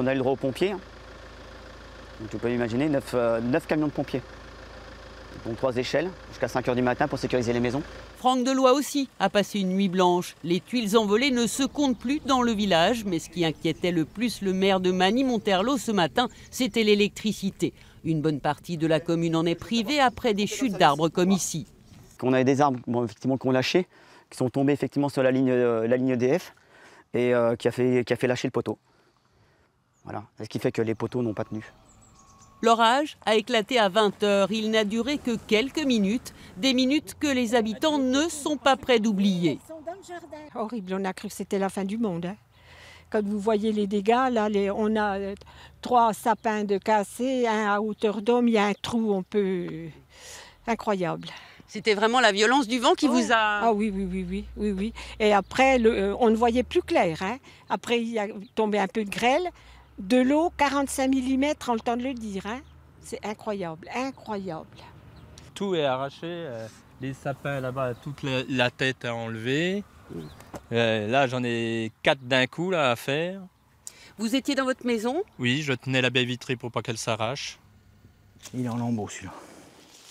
On a eu le droit aux pompiers. on vous pouvez imaginer 9, euh, camions de pompiers. Donc trois échelles jusqu'à 5 h du matin pour sécuriser les maisons. Franck Deloy aussi a passé une nuit blanche. Les tuiles envolées ne se comptent plus dans le village, mais ce qui inquiétait le plus le maire de Magny-Monterlo ce matin, c'était l'électricité. Une bonne partie de la commune en est privée après des chutes d'arbres comme ici. On avait des arbres effectivement qu'on lâché, qui sont tombés effectivement sur la ligne, euh, la ligne EDF et euh, qui, a fait, qui a fait lâcher le poteau. Voilà. Ce qui fait que les poteaux n'ont pas tenu. L'orage a éclaté à 20h. Il n'a duré que quelques minutes, des minutes que les habitants ne sont pas prêts d'oublier. Horrible, on a cru que c'était la fin du monde. Hein. Quand vous voyez les dégâts, là, on a euh, trois sapins de cassés, un à hauteur d'homme, il y a un trou, on peut. Incroyable. C'était vraiment la violence du vent qui oh. vous a. Ah oui, oui, oui, oui, oui, oui. Et après, le, euh, on ne voyait plus clair. Hein. Après, il y a tombé un peu de grêle. De l'eau, 45 mm, en le temps de le dire. Hein. C'est incroyable, incroyable. Tout est arraché. Euh, les sapins là-bas, toute la, tête à enlever. Mm. Euh, là, j'en ai quatre d'un coup là, à faire. Vous étiez dans votre maison Oui, je tenais la baie vitrée pour pas qu'elle s'arrache. Il est en lambeau celui-là.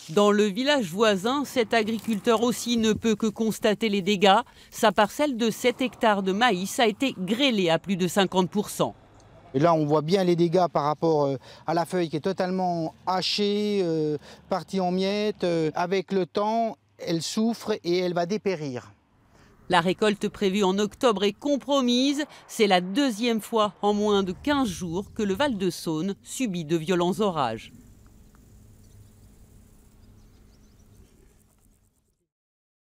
Dans le village voisin, cet agriculteur aussi ne peut que constater les dégâts. Sa parcelle de 7 hectares de maïs a été grêlée à plus de 50 là, on voit bien les dégâts par rapport euh, à la feuille qui est totalement hachée, euh, partie en miettes. Euh, avec le temps, elle souffre et elle va dépérir. La récolte prévue en octobre est compromise. C'est la deuxième fois en moins de 15 jours que le Val de Saône subit de violents orages.